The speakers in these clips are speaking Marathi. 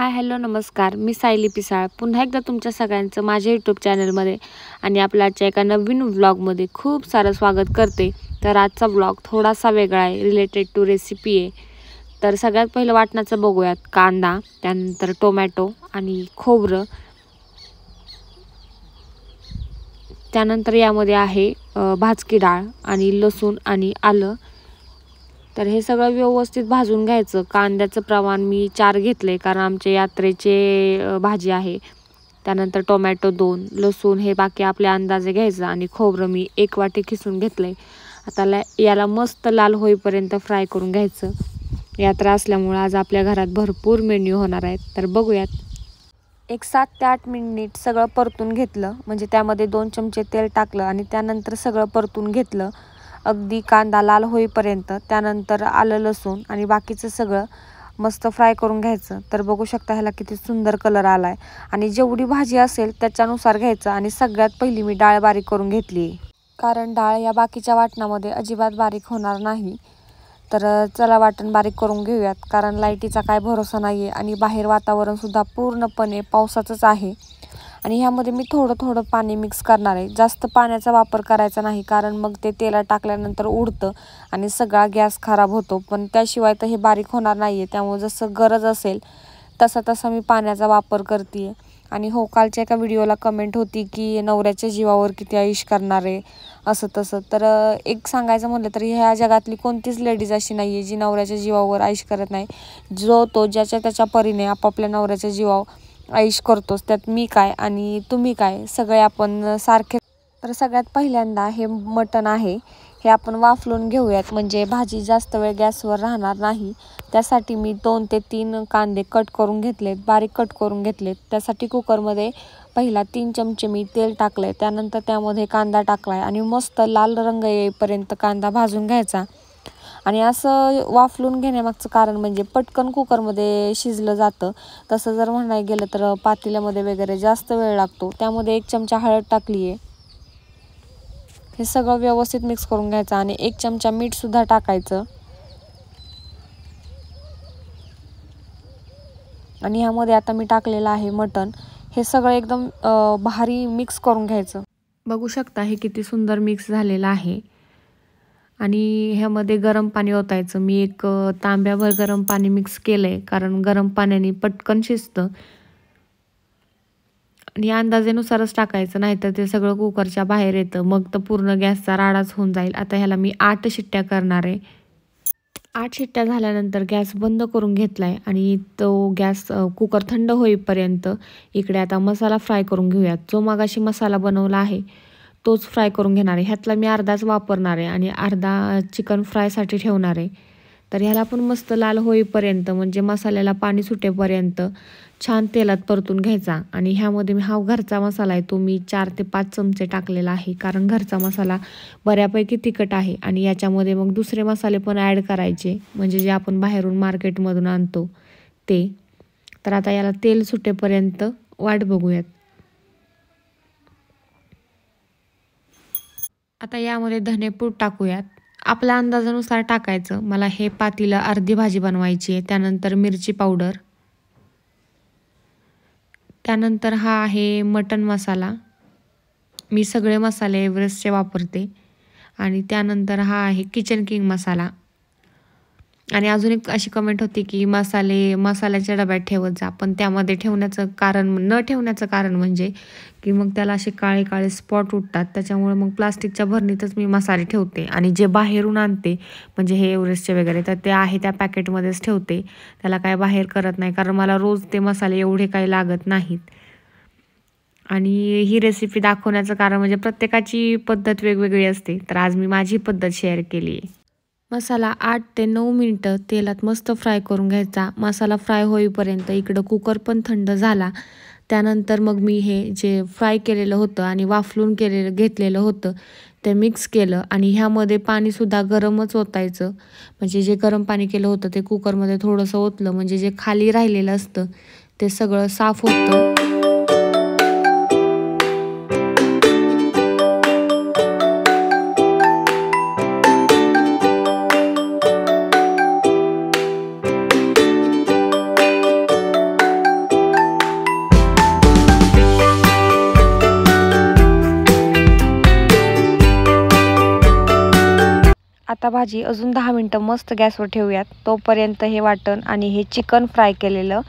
हाय हॅलो नमस्कार मी सायली पिसाळ पुन्हा एकदा तुमच्या सगळ्यांचं माझ्या यूट्यूब चॅनलमध्ये आणि आपल्या आजच्या एका नवीन व्लॉगमध्ये खूप सारं स्वागत करते तर आजचा व्लॉग थोडासा वेगळा आहे रिलेटेड टू रेसिपी आहे तर सगळ्यात पहिलं वाटणाचं बघूयात कांदा त्यानंतर टोमॅटो आणि खोबरं त्यानंतर यामध्ये आहे भाजकी डाळ आणि लसूण आणि आलं तर हे सगळं व्यवस्थित भाजून घ्यायचं कांद्याचं प्रमाण मी चार घेतलं आहे कारण आमच्या यात्रेचे भाजी आहे त्यानंतर टोमॅटो दोन लसूण हे बाकी आपल्या अंदाजे घ्यायचं आणि खोबरं मी एक वाटी खिसून घेतलं आहे आता ला याला मस्त लाल होईपर्यंत फ्राय करून घ्यायचं यात्रा असल्यामुळं आज आपल्या घरात भरपूर मेन्यू होणार आहेत तर बघूयात एक सात ते आठ मिनिट सगळं परतून घेतलं म्हणजे त्यामध्ये दोन चमचे तेल टाकलं आणि त्यानंतर सगळं परतून घेतलं अगदी कांदा लाल होईपर्यंत त्यानंतर आलं लसूण आणि बाकीचं सगळं मस्त फ्राय करून घ्यायचं तर बघू शकता ह्याला किती सुंदर कलर आला आहे आणि जेवढी भाजी असेल त्याच्यानुसार घ्यायचं आणि सगळ्यात पहिली मी डाळ बारीक करून घेतली कारण डाळ या बाकीच्या वाटणामध्ये अजिबात बारीक होणार नाही तर चला वाटण बारीक करून घेऊयात कारण लाईटीचा काय भरोसा नाही आहे आणि बाहेर वातावरणसुद्धा पूर्णपणे पावसाचंच आहे आणि ह्यामध्ये मी थोडं थोडं पाणी मिक्स करणार आहे जास्त पाण्याचा वापर करायचा नाही कारण मग ते तेला टाकल्यानंतर उडतं आणि सगळा गॅस खराब होतो पण त्याशिवाय तर हे बारीक होणार नाही आहे त्यामुळे जसं गरज असेल तसा तसा मी पाण्याचा वापर करते आणि हो कालच्या एका व्हिडिओला कमेंट होती की नवऱ्याच्या जीवावर किती आयुष करणार आहे असं तसं तर एक सांगायचं म्हटलं तर ह्या जगातली कोणतीच लेडीज अशी नाही आहे जी नवऱ्याच्या जीवावर आयुष करत नाही जो तो ज्याच्या त्याच्या परीने आपापल्या नवऱ्याच्या जीवावर ऐश करतोस त्यात मी काय आणि तुम्ही काय सगळे आपण सारखे तर सगळ्यात पहिल्यांदा हे मटण आहे हे आपण वाफलून घेऊयात म्हणजे भाजी जास्त वेळ गॅसवर राहणार नाही त्यासाठी मी दोन ते तीन कांदे कट करून घेतलेत बारीक कट करून घेतलेत त्यासाठी कुकरमध्ये पहिला तीन चमचे मी तेल टाकले त्यानंतर त्यामध्ये कांदा टाकला आणि मस्त लाल रंग येईपर्यंत कांदा भाजून घ्यायचा आणि असं वाफलून घेण्यामागचं कारण म्हणजे पटकन कुकरमध्ये शिजलं जातं तसं जर म्हणायला गेलं तर पातेल्यामध्ये वगैरे जास्त वेळ लागतो त्यामध्ये एक चमचा हळद टाकली आहे हे सगळं व्यवस्थित मिक्स करून घ्यायचं आणि एक चमचा मीठसुद्धा टाकायचं आणि ह्यामध्ये आता मी टाकलेलं आहे मटण हे सगळं एकदम भारी मिक्स करून घ्यायचं बघू शकता हे किती सुंदर मिक्स झालेलं आहे आणि ह्यामध्ये गरम पाणी ओतायचं मी एक तांब्याभर गरम पाणी मिक्स केलं आहे कारण गरम पाण्याने पटकन शिजतं आणि अंदाजेनुसारच टाकायचं नाहीतर ते सगळं कुकरच्या बाहेर येतं मग तर पूर्ण गॅसचा राडाच होऊन जाईल आता ह्याला मी आठ शिट्ट्या करणार आहे आठ शिट्ट्या झाल्यानंतर गॅस बंद करून घेतला आहे आणि तो गॅस कुकर थंड होईपर्यंत इकडे आता मसाला फ्राय करून घेऊयात जो मागाशी मसाला बनवला आहे तोच फ्राय करून घेणार आहे ह्यातला मी अर्धाच वापरणार आहे आणि अर्धा चिकन फ्रायसाठी ठेवणार आहे तर ह्याला पण मस्त लाल होईपर्यंत म्हणजे मसाल्याला पाणी सुटेपर्यंत छान तेलात परतून घ्यायचा आणि ह्यामध्ये मी हा घरचा मसाला आहे तो मी चार ते पाच चमचे टाकलेला आहे कारण घरचा मसाला बऱ्यापैकी तिखट आहे आणि याच्यामध्ये मग दुसरे मसाले पण ॲड करायचे म्हणजे जे आपण बाहेरून मार्केटमधून आणतो ते तर आता याला तेल सुटेपर्यंत वाट बघूयात आता यामध्ये धनेपूर टाकूयात आपल्या अंदाजानुसार टाकायचं मला हे पातीला अर्धी भाजी बनवायची आहे त्यानंतर मिरची पावडर त्यानंतर हा आहे मटन मसाला मी सगळे मसाले एव्हरेस्टचे वापरते आणि त्यानंतर हा आहे किचन किंग मसाला आणि अजून एक अशी कमेंट होती की मसाले मसाल्याच्या डब्यात ठेवत जा पण त्यामध्ये ठेवण्याचं कारण न ठेवण्याचं कारण म्हणजे की मग त्याला असे काळे काळे स्पॉट उठतात त्याच्यामुळे मग प्लास्टिकच्या भरणीतच मी मसाले ठेवते आणि जे बाहेरून आणते म्हणजे हे एव्हरेस्टचे वगैरे तर ते आहे त्या पॅकेटमध्येच ठेवते त्याला काय बाहेर करत नाही कारण मला रोज ते मसाले एवढे काही लागत नाहीत आणि ही रेसिपी दाखवण्याचं कारण म्हणजे प्रत्येकाची पद्धत वेगवेगळी असते तर आज मी माझी पद्धत शेअर केली आहे मसाला आठ ते नऊ मिनटं तेलात मस्त फ्राय करून घ्यायचा मसाला फ्राय होईपर्यंत इकडं कुकर पण थंड झाला त्यानंतर मग मी हे जे फ्राय केलेलं होतं आणि वाफलून केलेलं घेतलेलं होतं ते मिक्स केलं आणि ह्यामध्ये पाणीसुद्धा गरमच ओतायचं म्हणजे जे गरम पाणी केलं होतं ते कुकरमध्ये थोडंसं ओतलं म्हणजे जे खाली राहिलेलं असतं ते सगळं साफ होतं आता भाजी अजून दहा मिनटं मस्त गॅसवर ठेवूयात तोपर्यंत हे वाटण आणि हे चिकन फ्राय केलेलं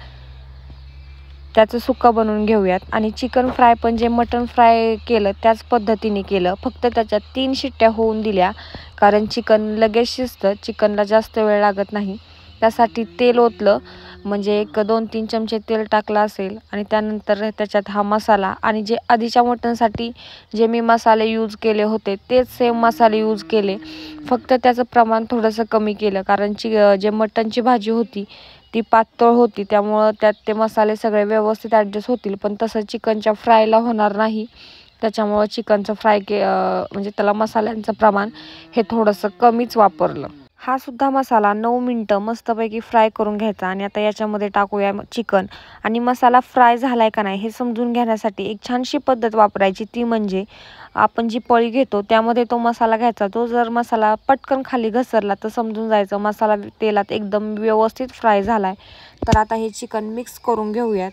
त्याचं सुक्का बनवून घेऊयात आणि चिकन फ्राय पण जे मटण फ्राय केलं त्याच पद्धतीने केलं फक्त त्याच्यात तीन शिट्ट्या होऊन दिल्या कारण चिकन लगेच शिजतं चिकनला जास्त वेळ लागत नाही त्यासाठी तेल ओतलं म्हणजे एक दोन तीन चमचे तेल टाकलं असेल आणि त्यानंतर त्याच्यात हा मसाला आणि जे आधीच्या मटणसाठी जे मी मसाले यूज केले होते तेच सेम मसाले यूज केले फक्त त्याचं प्रमाण थोडंसं कमी केलं कारण ची जे मटणची भाजी होती ती पातळ होती त्यामुळं त्यात ते मसाले सगळे व्यवस्थित ॲडजस्ट होतील पण तसं चिकनच्या फ्रायला होणार नाही त्याच्यामुळं चिकनचं फ्राय के म्हणजे त्याला मसाल्यांचं प्रमाण हे थोडंसं कमीच वापरलं हा सुद्धा मसाला नऊ मिनटं मस्तपैकी फ्राय करून घ्यायचा आणि आता याच्यामध्ये टाकूया चिकन आणि मसाला फ्राय झाला का नाही हे समजून घेण्यासाठी एक छानशी पद्धत वापरायची ती म्हणजे आपण जी पळी घेतो त्यामध्ये तो मसाला घ्यायचा तो जर मसाला पटकन खाली घसरला तर समजून जायचं मसाला तेलात एकदम व्यवस्थित फ्राय झाला तर आता हे चिकन मिक्स करून घेऊयात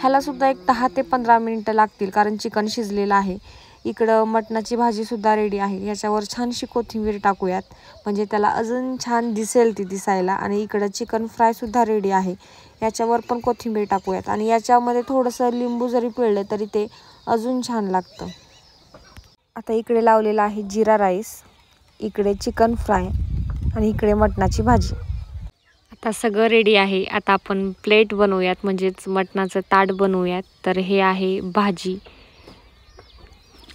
ह्यालासुद्धा एक दहा ते पंधरा मिनिटं लागतील कारण चिकन शिजलेलं आहे इकडं मटणाची भाजीसुद्धा रेडी आहे याच्यावर छानशी कोथिंबीर टाकूयात म्हणजे त्याला अजून छान दिसेल ती दिसायला आणि इकडं चिकन फ्रायसुद्धा रेडी आहे याच्यावर पण कोथिंबीर टाकूयात आणि याच्यामध्ये थोडंसं लिंबू जरी पिळलं तरी ते अजून छान लागतं आता इकडे लावलेलं आहे जिरा राईस इकडे चिकन फ्राय आणि इकडे मटणाची भाजी आता सगळं रेडी आहे आता आपण प्लेट बनवूयात म्हणजेच मटणाचं ताट बनवूयात तर हे आहे भाजी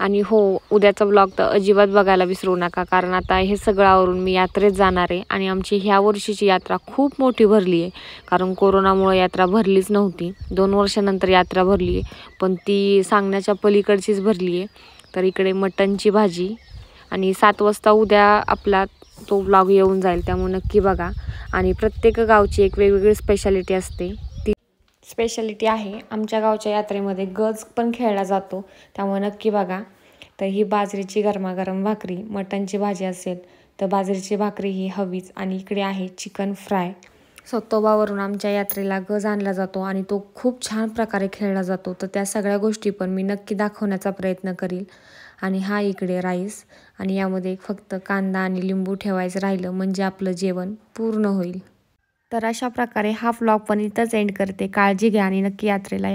आणि हो उद्याचा ब्लॉग तर अजिबात बघायला विसरू नका कारण आता हे सगळं आवरून मी यात्रेत जाणार आहे आणि आमची ह्या वर्षीची यात्रा खूप मोठी भरली आहे कारण कोरोनामुळे यात्रा भरलीच नव्हती दोन वर्षानंतर यात्रा भरली आहे पण ती सांगण्याच्या पलीकडचीच भरली आहे तर इकडे मटणची भाजी आणि सात वाजता उद्या आपला तो ब्लॉग येऊन जाईल त्यामुळे नक्की बघा आणि प्रत्येक गावची एक वेगवेगळी स्पेशालिटी असते स्पेशालिटी आहे आमच्या गावच्या यात्रेमध्ये गज पण खेळला जातो त्यामुळे नक्की बघा तर ही बाजरीची गरमागरम भाकरी मटणची भाजी असेल तर बाजरीची भाकरी ही हवीच आणि इकडे आहे चिकन फ्राय सत्तोबावरून आमच्या यात्रेला गज आणला जातो आणि तो खूप छान प्रकारे खेळला जातो तर त्या सगळ्या गोष्टी पण मी नक्की दाखवण्याचा प्रयत्न करील आणि हा इकडे राईस आणि यामध्ये फक्त कांदा आणि लिंबू ठेवायचं राहिलं म्हणजे आपलं जेवण पूर्ण होईल तर अशा प्रकारे हा व्लॉग पण इथंच एंड करते काळजी घ्या आणि नक्की यात्रेला या